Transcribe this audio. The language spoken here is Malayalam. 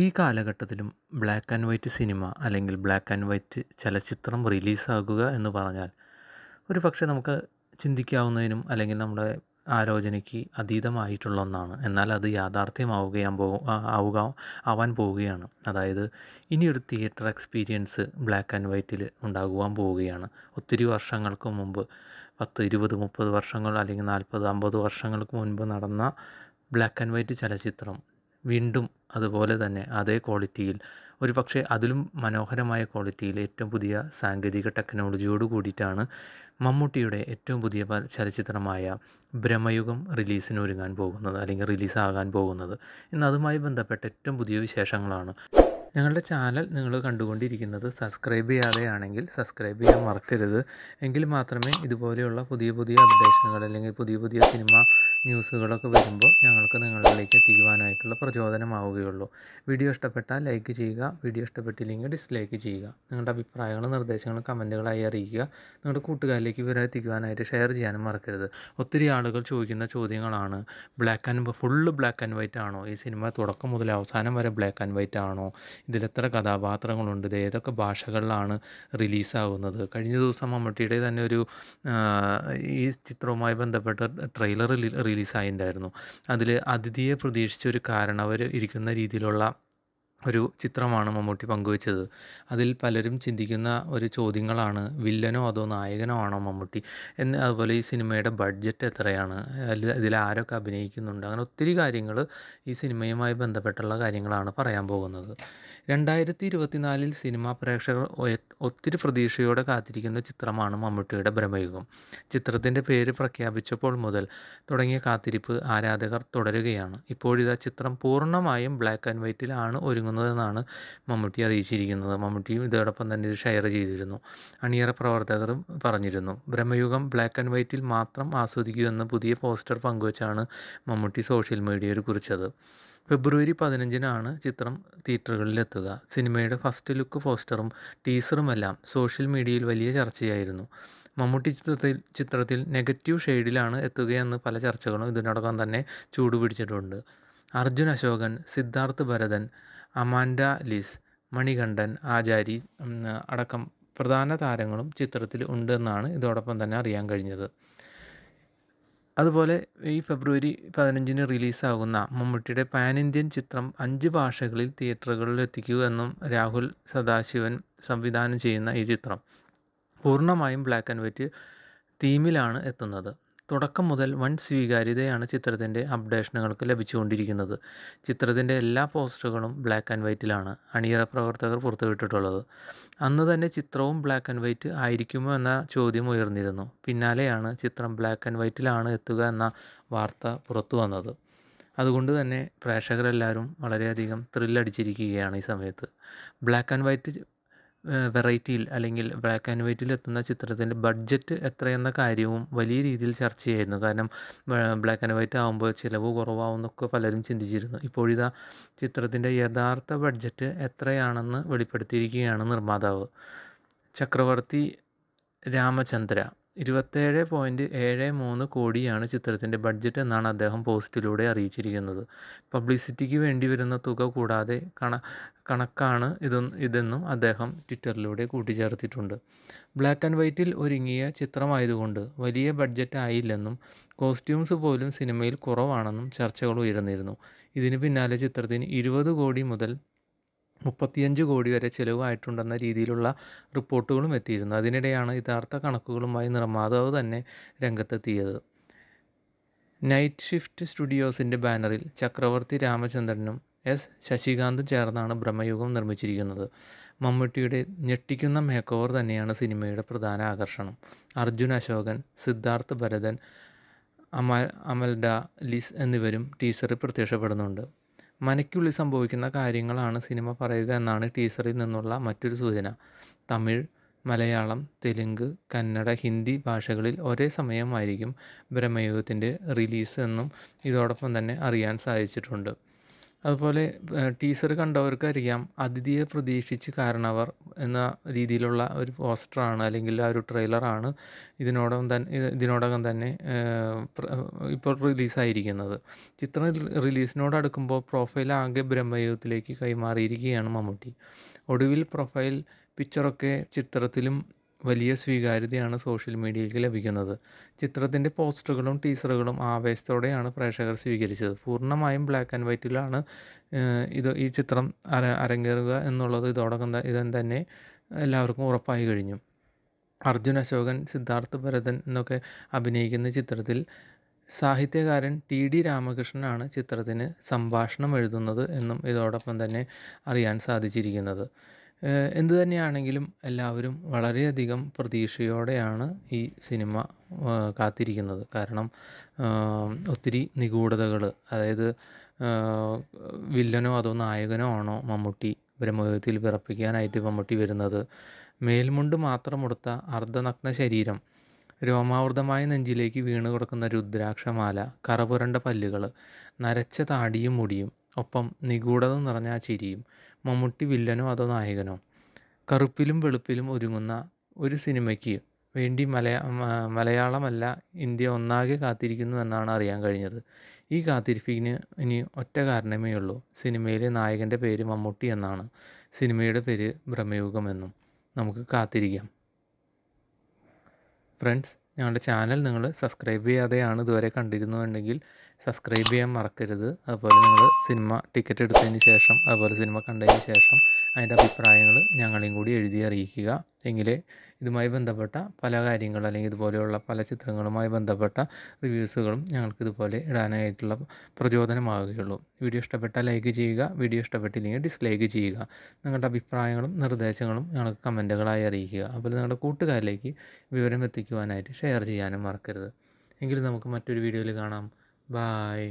ഈ കാലഘട്ടത്തിലും ബ്ലാക്ക് ആൻഡ് വൈറ്റ് സിനിമ അല്ലെങ്കിൽ ബ്ലാക്ക് ആൻഡ് വൈറ്റ് ചലച്ചിത്രം റിലീസാകുക എന്ന് പറഞ്ഞാൽ ഒരു പക്ഷേ നമുക്ക് ചിന്തിക്കാവുന്നതിനും അല്ലെങ്കിൽ നമ്മുടെ ആലോചനയ്ക്ക് അതീതമായിട്ടുള്ള ഒന്നാണ് എന്നാൽ അത് യാഥാർത്ഥ്യമാവുകയാൻ പോ ആവുക ആവാൻ പോവുകയാണ് അതായത് ഇനിയൊരു തിയേറ്റർ എക്സ്പീരിയൻസ് ബ്ലാക്ക് ആൻഡ് വൈറ്റിൽ ഉണ്ടാകുവാൻ പോവുകയാണ് ഒത്തിരി വർഷങ്ങൾക്ക് മുമ്പ് പത്ത് ഇരുപത് മുപ്പത് വർഷങ്ങൾ അല്ലെങ്കിൽ നാൽപ്പത് അമ്പത് വർഷങ്ങൾക്ക് മുൻപ് നടന്ന ബ്ലാക്ക് ആൻഡ് വൈറ്റ് ചലച്ചിത്രം വീണ്ടും അതുപോലെ തന്നെ അതേ ക്വാളിറ്റിയിൽ ഒരു പക്ഷേ അതിലും മനോഹരമായ ക്വാളിറ്റിയിൽ ഏറ്റവും പുതിയ സാങ്കേതിക ടെക്നോളജിയോട് കൂടിയിട്ടാണ് മമ്മൂട്ടിയുടെ ഏറ്റവും പുതിയ ചലച്ചിത്രമായ ഭ്രമയുഗം ഒരുങ്ങാൻ പോകുന്നത് അല്ലെങ്കിൽ റിലീസാകാൻ പോകുന്നത് ഇന്ന് അതുമായി ബന്ധപ്പെട്ട ഏറ്റവും പുതിയ വിശേഷങ്ങളാണ് ഞങ്ങളുടെ ചാനൽ നിങ്ങൾ കണ്ടുകൊണ്ടിരിക്കുന്നത് സബ്സ്ക്രൈബ് ചെയ്യാതെയാണെങ്കിൽ സബ്സ്ക്രൈബ് ചെയ്യാൻ മറക്കരുത് എങ്കിൽ മാത്രമേ ഇതുപോലെയുള്ള പുതിയ പുതിയ അപ്ഡേഷനുകൾ അല്ലെങ്കിൽ പുതിയ പുതിയ സിനിമ ന്യൂസുകളൊക്കെ വരുമ്പോൾ ഞങ്ങൾക്ക് നിങ്ങളിലേക്ക് എത്തിക്കുവാനായിട്ടുള്ള പ്രചോദനമാവുകയുള്ളൂ വീഡിയോ ഇഷ്ടപ്പെട്ടാൽ ലൈക്ക് ചെയ്യുക വീഡിയോ ഇഷ്ടപ്പെട്ടില്ലെങ്കിൽ ഡിസ്ലൈക്ക് ചെയ്യുക നിങ്ങളുടെ അഭിപ്രായങ്ങളും നിർദ്ദേശങ്ങളും കമൻറ്റുകളായി അറിയിക്കുക നിങ്ങളുടെ കൂട്ടുകാരിലേക്ക് ഇവരെ എത്തിക്കുവാനായിട്ട് ഷെയർ ചെയ്യാനും മറക്കരുത് ഒത്തിരി ആളുകൾ ചോദിക്കുന്ന ചോദ്യങ്ങളാണ് black and full black and white ആണോ ഈ സിനിമ തുടക്കം മുതൽ അവസാനം വരെ ബ്ലാക്ക് ആൻഡ് വൈറ്റ് ആണോ ഇതിലെത്ര കഥാപാത്രങ്ങളുണ്ട് ഇത് ഏതൊക്കെ ഭാഷകളിലാണ് റിലീസാകുന്നത് കഴിഞ്ഞ ദിവസം മമ്മൂട്ടിയുടെ തന്നെ ഒരു ഈ ചിത്രവുമായി ബന്ധപ്പെട്ട ട്രെയിലർ റിലീസായിട്ടുണ്ടായിരുന്നു അതിൽ അതിഥിയെ പ്രതീക്ഷിച്ച ഒരു കാരണവർ ഇരിക്കുന്ന രീതിയിലുള്ള ഒരു ചിത്രമാണ് മമ്മൂട്ടി പങ്കുവച്ചത് അതിൽ പലരും ചിന്തിക്കുന്ന ഒരു ചോദ്യങ്ങളാണ് വില്ലനോ അതോ നായകനോ ആണോ മമ്മൂട്ടി എന്ന് അതുപോലെ ഈ സിനിമയുടെ ബഡ്ജറ്റ് എത്രയാണ് ഇതിൽ ആരൊക്കെ അഭിനയിക്കുന്നുണ്ട് അങ്ങനെ ഒത്തിരി കാര്യങ്ങൾ ഈ സിനിമയുമായി ബന്ധപ്പെട്ടുള്ള കാര്യങ്ങളാണ് പറയാൻ പോകുന്നത് രണ്ടായിരത്തി ഇരുപത്തിനാലിൽ സിനിമാ പ്രേക്ഷകർ ഒത്തിരി പ്രതീക്ഷയോടെ കാത്തിരിക്കുന്ന ചിത്രമാണ് മമ്മൂട്ടിയുടെ ബ്രഹ്മയുഗം ചിത്രത്തിൻ്റെ പേര് പ്രഖ്യാപിച്ചപ്പോൾ മുതൽ തുടങ്ങിയ കാത്തിരിപ്പ് ആരാധകർ തുടരുകയാണ് ഇപ്പോഴിതാ ചിത്രം പൂർണ്ണമായും ബ്ലാക്ക് ആൻഡ് വൈറ്റിലാണ് ഒരുങ്ങുന്നതെന്നാണ് മമ്മൂട്ടി അറിയിച്ചിരിക്കുന്നത് മമ്മൂട്ടിയും ഇതോടൊപ്പം തന്നെ ഇത് ഷെയർ ചെയ്തിരുന്നു അണിയറ പ്രവർത്തകരും പറഞ്ഞിരുന്നു ബ്രഹ്മയുഗം ബ്ലാക്ക് ആൻഡ് വൈറ്റിൽ മാത്രം ആസ്വദിക്കൂ എന്ന് പുതിയ പോസ്റ്റർ പങ്കുവച്ചാണ് മമ്മൂട്ടി സോഷ്യൽ മീഡിയയിൽ കുറിച്ചത് ഫെബ്രുവരി പതിനഞ്ചിനാണ് ചിത്രം തിയേറ്ററുകളിലെത്തുക സിനിമയുടെ ഫസ്റ്റ് ലുക്ക് പോസ്റ്ററും ടീസറുമെല്ലാം സോഷ്യൽ മീഡിയയിൽ വലിയ ചർച്ചയായിരുന്നു മമ്മൂട്ടി ചിത്രത്തിൽ ചിത്രത്തിൽ നെഗറ്റീവ് ഷെയ്ഡിലാണ് എത്തുകയെന്ന് പല ചർച്ചകളും ഇതിനോടൊപ്പം തന്നെ ചൂടുപിടിച്ചിട്ടുണ്ട് അർജുൻ അശോകൻ സിദ്ധാർത്ഥ് ഭരതൻ അമാൻഡ ലിസ് മണികണ്ഠൻ ആചാരി അടക്കം പ്രധാന താരങ്ങളും ചിത്രത്തിൽ ഉണ്ടെന്നാണ് ഇതോടൊപ്പം തന്നെ അറിയാൻ കഴിഞ്ഞത് അതുപോലെ ഈ ഫെബ്രുവരി പതിനഞ്ചിന് റിലീസാകുന്ന മമ്മൂട്ടിയുടെ പാൻ ഇന്ത്യൻ ചിത്രം അഞ്ച് ഭാഷകളിൽ തിയേറ്ററുകളിൽ എത്തിക്കുക എന്നും രാഹുൽ സദാശിവൻ സംവിധാനം ചെയ്യുന്ന ഈ ചിത്രം പൂർണ്ണമായും ബ്ലാക്ക് ആൻഡ് വൈറ്റ് തീമിലാണ് എത്തുന്നത് തുടക്കം മുതൽ വൻ സ്വീകാര്യതയാണ് ചിത്രത്തിൻ്റെ അപ്ഡേഷനുകൾക്ക് ലഭിച്ചുകൊണ്ടിരിക്കുന്നത് ചിത്രത്തിൻ്റെ എല്ലാ പോസ്റ്ററുകളും ബ്ലാക്ക് ആൻഡ് വൈറ്റിലാണ് അണിയറ പ്രവർത്തകർ പുറത്തുവിട്ടിട്ടുള്ളത് അന്ന് തന്നെ ചിത്രവും ബ്ലാക്ക് ആൻഡ് വൈറ്റ് ആയിരിക്കുമോ എന്ന ചോദ്യം ഉയർന്നിരുന്നു പിന്നാലെയാണ് ചിത്രം ബ്ലാക്ക് ആൻഡ് വൈറ്റിലാണ് എത്തുക എന്ന വാർത്ത പുറത്തു വന്നത് അതുകൊണ്ട് തന്നെ പ്രേക്ഷകരെല്ലാവരും വളരെയധികം ത്രില്ലടിച്ചിരിക്കുകയാണ് ഈ സമയത്ത് ബ്ലാക്ക് ആൻഡ് വൈറ്റ് വെറൈറ്റിയിൽ അല്ലെങ്കിൽ ബ്ലാക്ക് ആൻഡ് വൈറ്റിൽ എത്തുന്ന ചിത്രത്തിൻ്റെ ബഡ്ജറ്റ് എത്രയെന്ന കാര്യവും വലിയ രീതിയിൽ ചർച്ചയായിരുന്നു കാരണം ബ്ലാക്ക് ആൻഡ് വൈറ്റ് ആകുമ്പോൾ ചിലവ് കുറവാകുമെന്നൊക്കെ പലരും ചിന്തിച്ചിരുന്നു ഇപ്പോഴിതാ ചിത്രത്തിൻ്റെ യഥാർത്ഥ ബഡ്ജറ്റ് എത്രയാണെന്ന് വെളിപ്പെടുത്തിയിരിക്കുകയാണ് നിർമ്മാതാവ് ചക്രവർത്തി രാമചന്ദ്ര ഇരുപത്തേഴ് പോയിൻറ്റ് ഏഴ് മൂന്ന് കോടിയാണ് ചിത്രത്തിൻ്റെ ബഡ്ജറ്റ് എന്നാണ് അദ്ദേഹം പോസ്റ്റിലൂടെ അറിയിച്ചിരിക്കുന്നത് പബ്ലിസിറ്റിക്ക് വേണ്ടി വരുന്ന തുക കൂടാതെ കണ കണക്കാണ് ഇത് ഇതെന്നും അദ്ദേഹം ട്വിറ്ററിലൂടെ കൂട്ടിച്ചേർത്തിട്ടുണ്ട് ബ്ലാക്ക് ആൻഡ് വൈറ്റിൽ ഒരുങ്ങിയ ചിത്രമായതുകൊണ്ട് വലിയ ബഡ്ജറ്റ് ആയില്ലെന്നും കോസ്റ്റ്യൂംസ് പോലും സിനിമയിൽ കുറവാണെന്നും ചർച്ചകൾ ഉയർന്നിരുന്നു ഇതിന് പിന്നാലെ ചിത്രത്തിന് ഇരുപത് കോടി മുതൽ മുപ്പത്തിയഞ്ച് കോടി വരെ ചെലവായിട്ടുണ്ടെന്ന രീതിയിലുള്ള റിപ്പോർട്ടുകളും എത്തിയിരുന്നു അതിനിടെയാണ് യഥാർത്ഥ കണക്കുകളുമായി നിർമ്മാതാവ് തന്നെ രംഗത്തെത്തിയത് നൈറ്റ് ഷിഫ്റ്റ് സ്റ്റുഡിയോസിൻ്റെ ബാനറിൽ ചക്രവർത്തി രാമചന്ദ്രനും എസ് ശശികാന്തും ചേർന്നാണ് ബ്രഹ്മയുഗം നിർമ്മിച്ചിരിക്കുന്നത് മമ്മൂട്ടിയുടെ ഞെട്ടിക്കുന്ന മേക്ക് ഓവർ തന്നെയാണ് സിനിമയുടെ പ്രധാന ആകർഷണം അർജുൻ അശോകൻ സിദ്ധാർത്ഥ് ഭരതൻ അമൽ അമൽഡ ലിസ് എന്നിവരും ടീസറിൽ പ്രത്യക്ഷപ്പെടുന്നുണ്ട് മനയ്ക്കുള്ളിൽ സംഭവിക്കുന്ന കാര്യങ്ങളാണ് സിനിമ പറയുക എന്നാണ് ടീസറിൽ നിന്നുള്ള മറ്റൊരു സൂചന തമിഴ് മലയാളം തെലുങ്ക് കന്നഡ ഹിന്ദി ഭാഷകളിൽ ഒരേ സമയമായിരിക്കും ബ്രഹ്മയുഗത്തിൻ്റെ റിലീസ് എന്നും ഇതോടൊപ്പം തന്നെ അറിയാൻ സാധിച്ചിട്ടുണ്ട് അതുപോലെ ടീസർ കണ്ടവർക്കറിയാം അതിഥിയെ പ്രതീക്ഷിച്ച് കാരണവർ എന്ന രീതിയിലുള്ള ഒരു പോസ്റ്ററാണ് അല്ലെങ്കിൽ ആ ഒരു ട്രെയിലറാണ് ഇതിനോടകം തന്നെ ഇതിനോടകം തന്നെ ഇപ്പോൾ റിലീസായിരിക്കുന്നത് ചിത്രം റിലീസിനോടടുക്കുമ്പോൾ പ്രൊഫൈൽ ആകെ ബ്രഹ്മയുഗത്തിലേക്ക് കൈമാറിയിരിക്കുകയാണ് മമ്മൂട്ടി ഒടുവിൽ പ്രൊഫൈൽ പിക്ചറൊക്കെ ചിത്രത്തിലും വലിയ സ്വീകാര്യതയാണ് സോഷ്യൽ മീഡിയയ്ക്ക് ലഭിക്കുന്നത് ചിത്രത്തിൻ്റെ പോസ്റ്ററുകളും ടീസറുകളും ആവേശത്തോടെയാണ് പ്രേക്ഷകർ സ്വീകരിച്ചത് പൂർണ്ണമായും ബ്ലാക്ക് ആൻഡ് വൈറ്റിലാണ് ഇത് ഈ ചിത്രം അര അരങ്ങേറുക എന്നുള്ളത് ഇതോടൊപ്പം ഇതൻ തന്നെ എല്ലാവർക്കും ഉറപ്പായി കഴിഞ്ഞു അർജുൻ അശോകൻ സിദ്ധാർത്ഥ് ഭരതൻ എന്നൊക്കെ അഭിനയിക്കുന്ന ചിത്രത്തിൽ സാഹിത്യകാരൻ ടി ഡി രാമകൃഷ്ണനാണ് ചിത്രത്തിന് സംഭാഷണം എഴുതുന്നത് എന്നും ഇതോടൊപ്പം തന്നെ അറിയാൻ സാധിച്ചിരിക്കുന്നത് എന്ത് തന്നെയാണെങ്കിലും എല്ലാവരും വളരെയധികം പ്രതീക്ഷയോടെയാണ് ഈ സിനിമ കാത്തിരിക്കുന്നത് കാരണം ഒത്തിരി നിഗൂഢതകൾ അതായത് വില്ലനോ അതോ നായകനോ ആണോ മമ്മൂട്ടി ബ്രഹ്മയുഗത്തിൽ വിറപ്പിക്കാനായിട്ട് മമ്മൂട്ടി വരുന്നത് മേൽമുണ്ട് മാത്രമുടുത്ത അർദ്ധനഗ്ന ശരീരം രോമാവൃതമായ നെഞ്ചിലേക്ക് വീണ് കൊടുക്കുന്ന രുദ്രാക്ഷമാല കറപുരണ്ട പല്ലുകൾ നരച്ച താടിയും മുടിയും ഒപ്പം നിഗൂഢത നിറഞ്ഞ ആ ചിരിയും മമ്മൂട്ടി വില്ലനോ അതോ നായകനോ കറുപ്പിലും വെളുപ്പിലും ഒരുങ്ങുന്ന ഒരു സിനിമയ്ക്ക് വേണ്ടി മലയാ മലയാളമല്ല ഇന്ത്യ ഒന്നാകെ കാത്തിരിക്കുന്നു എന്നാണ് അറിയാൻ കഴിഞ്ഞത് ഈ കാത്തിരിപ്പിന് ഇനി ഒറ്റ കാരണമേ ഉള്ളൂ സിനിമയിലെ നായകൻ്റെ പേര് മമ്മൂട്ടി എന്നാണ് സിനിമയുടെ പേര് എന്നും നമുക്ക് കാത്തിരിക്കാം ഫ്രണ്ട്സ് ഞങ്ങളുടെ ചാനൽ നിങ്ങൾ സബ്സ്ക്രൈബ് ചെയ്യാതെയാണ് ഇതുവരെ കണ്ടിരുന്നുണ്ടെങ്കിൽ സബ്സ്ക്രൈബ് ചെയ്യാൻ മറക്കരുത് അതുപോലെ നിങ്ങൾ സിനിമ ടിക്കറ്റ് എടുത്തതിന് ശേഷം അതുപോലെ സിനിമ കണ്ടതിന് ശേഷം അതിൻ്റെ അഭിപ്രായങ്ങൾ ഞങ്ങളെയും കൂടി എഴുതി അറിയിക്കുക എങ്കിലേ ഇതുമായി ബന്ധപ്പെട്ട പല കാര്യങ്ങൾ അല്ലെങ്കിൽ ഇതുപോലെയുള്ള പല ചിത്രങ്ങളുമായി ബന്ധപ്പെട്ട റിവ്യൂസുകളും ഞങ്ങൾക്ക് ഇതുപോലെ ഇടാനായിട്ടുള്ള പ്രചോദനമാകുകയുള്ളൂ വീഡിയോ ഇഷ്ടപ്പെട്ടാൽ ലൈക്ക് ചെയ്യുക വീഡിയോ ഇഷ്ടപ്പെട്ടില്ലെങ്കിൽ ഡിസ്ലൈക്ക് ചെയ്യുക നിങ്ങളുടെ അഭിപ്രായങ്ങളും നിർദ്ദേശങ്ങളും ഞങ്ങൾക്ക് കമൻറ്റുകളായി അറിയിക്കുക അപ്പോൾ നിങ്ങളുടെ കൂട്ടുകാരിലേക്ക് വിവരം എത്തിക്കുവാനായിട്ട് ഷെയർ ചെയ്യാനും മറക്കരുത് എങ്കിൽ നമുക്ക് മറ്റൊരു വീഡിയോയിൽ കാണാം ബായ്